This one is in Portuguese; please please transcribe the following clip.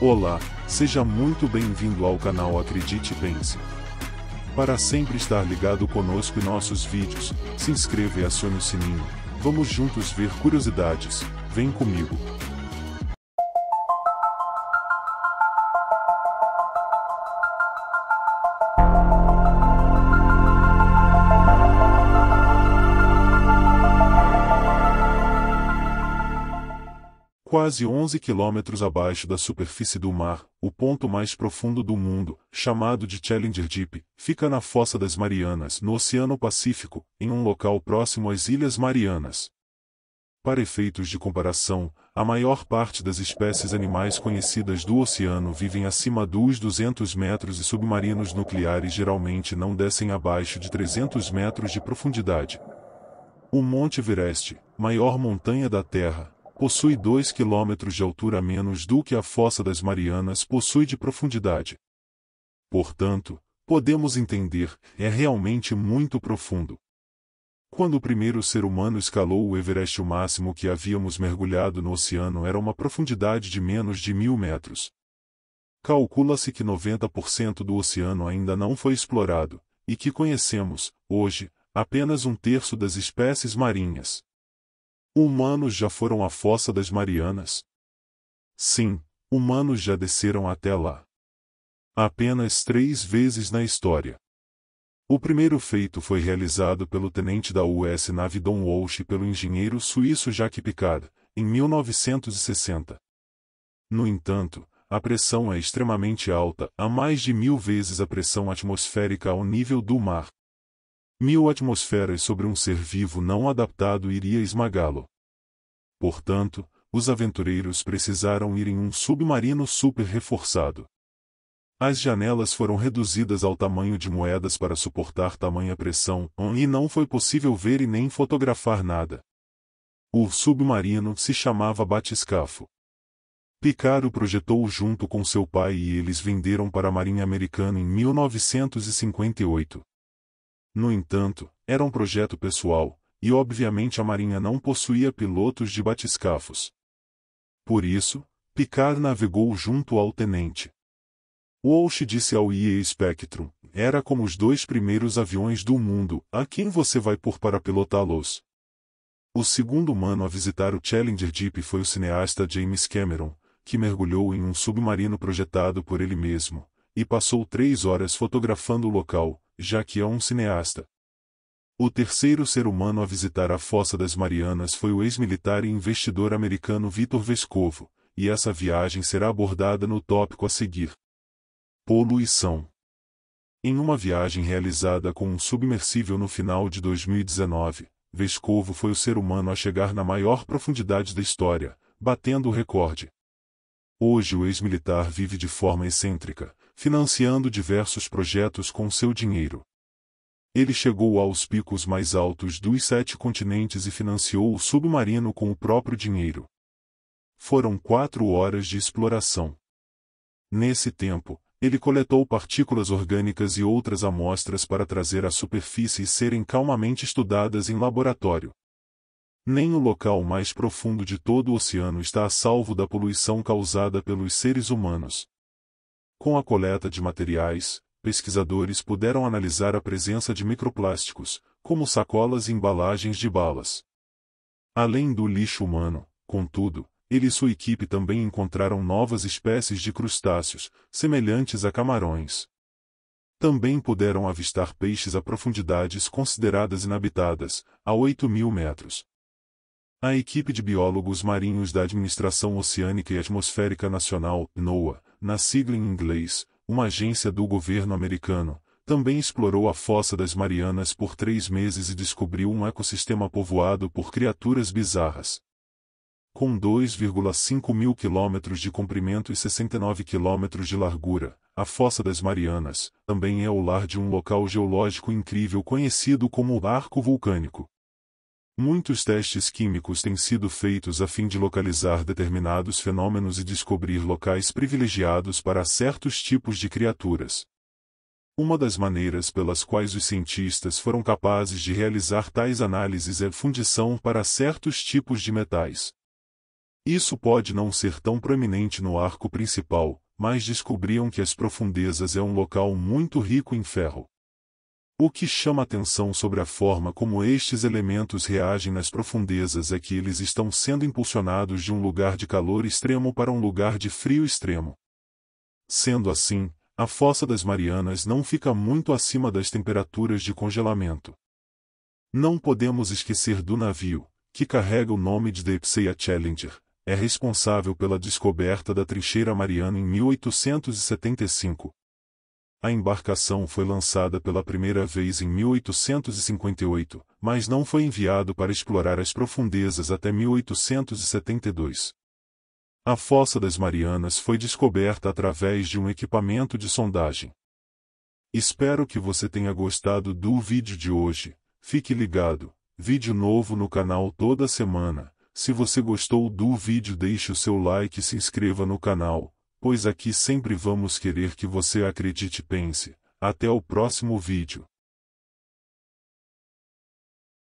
Olá, seja muito bem-vindo ao canal Acredite e Pense. Para sempre estar ligado conosco e nossos vídeos, se inscreva e acione o sininho. Vamos juntos ver curiosidades. Vem comigo. Quase 11 quilômetros abaixo da superfície do mar, o ponto mais profundo do mundo, chamado de Challenger Deep, fica na Fossa das Marianas, no Oceano Pacífico, em um local próximo às Ilhas Marianas. Para efeitos de comparação, a maior parte das espécies animais conhecidas do oceano vivem acima dos 200 metros e submarinos nucleares geralmente não descem abaixo de 300 metros de profundidade. O Monte Everest, maior montanha da Terra, possui 2 quilômetros de altura menos do que a Fossa das Marianas possui de profundidade. Portanto, podemos entender, é realmente muito profundo. Quando o primeiro ser humano escalou o Everest, o máximo que havíamos mergulhado no oceano era uma profundidade de menos de mil metros. Calcula-se que 90% do oceano ainda não foi explorado, e que conhecemos, hoje, apenas um terço das espécies marinhas. Humanos já foram à fossa das Marianas? Sim, humanos já desceram até lá. Apenas três vezes na história. O primeiro feito foi realizado pelo tenente da US Navy Don Walsh e pelo engenheiro suíço Jacques Picard, em 1960. No entanto, a pressão é extremamente alta, a mais de mil vezes a pressão atmosférica ao nível do mar, mil atmosferas sobre um ser vivo não adaptado iria esmagá-lo. Portanto, os aventureiros precisaram ir em um submarino super reforçado. As janelas foram reduzidas ao tamanho de moedas para suportar tamanha pressão, hum, e não foi possível ver e nem fotografar nada. O submarino se chamava Batiscafo. Picaro projetou junto com seu pai e eles venderam para a Marinha Americana em 1958. No entanto, era um projeto pessoal, e obviamente a Marinha não possuía pilotos de batiscafos. Por isso, Picard navegou junto ao tenente. Walsh disse ao IE Spectrum, era como os dois primeiros aviões do mundo, a quem você vai pôr para pilotá-los? O segundo humano a visitar o Challenger Deep foi o cineasta James Cameron, que mergulhou em um submarino projetado por ele mesmo, e passou três horas fotografando o local, já que é um cineasta. O terceiro ser humano a visitar a Fossa das Marianas foi o ex-militar e investidor americano Vitor Vescovo, e essa viagem será abordada no tópico a seguir. Poluição. Em uma viagem realizada com um submersível no final de 2019, Vescovo foi o ser humano a chegar na maior profundidade da história, batendo o recorde. Hoje o ex-militar vive de forma excêntrica, financiando diversos projetos com seu dinheiro. Ele chegou aos picos mais altos dos sete continentes e financiou o submarino com o próprio dinheiro. Foram quatro horas de exploração. Nesse tempo, ele coletou partículas orgânicas e outras amostras para trazer à superfície e serem calmamente estudadas em laboratório. Nem o local mais profundo de todo o oceano está a salvo da poluição causada pelos seres humanos. Com a coleta de materiais, pesquisadores puderam analisar a presença de microplásticos, como sacolas e embalagens de balas. Além do lixo humano, contudo, ele e sua equipe também encontraram novas espécies de crustáceos, semelhantes a camarões. Também puderam avistar peixes a profundidades consideradas inabitadas, a 8 mil metros. A equipe de biólogos marinhos da Administração Oceânica e Atmosférica Nacional, NOAA, na sigla em inglês, uma agência do governo americano, também explorou a Fossa das Marianas por três meses e descobriu um ecossistema povoado por criaturas bizarras. Com 2,5 mil quilômetros de comprimento e 69 quilômetros de largura, a Fossa das Marianas também é o lar de um local geológico incrível conhecido como o Arco Vulcânico. Muitos testes químicos têm sido feitos a fim de localizar determinados fenômenos e descobrir locais privilegiados para certos tipos de criaturas. Uma das maneiras pelas quais os cientistas foram capazes de realizar tais análises é fundição para certos tipos de metais. Isso pode não ser tão proeminente no arco principal, mas descobriam que as profundezas é um local muito rico em ferro. O que chama atenção sobre a forma como estes elementos reagem nas profundezas é que eles estão sendo impulsionados de um lugar de calor extremo para um lugar de frio extremo. Sendo assim, a fossa das Marianas não fica muito acima das temperaturas de congelamento. Não podemos esquecer do navio, que carrega o nome de Dipsea Challenger, é responsável pela descoberta da trincheira mariana em 1875. A embarcação foi lançada pela primeira vez em 1858, mas não foi enviado para explorar as profundezas até 1872. A Fossa das Marianas foi descoberta através de um equipamento de sondagem. Espero que você tenha gostado do vídeo de hoje. Fique ligado, vídeo novo no canal toda semana. Se você gostou do vídeo deixe o seu like e se inscreva no canal pois aqui sempre vamos querer que você acredite e pense. Até o próximo vídeo.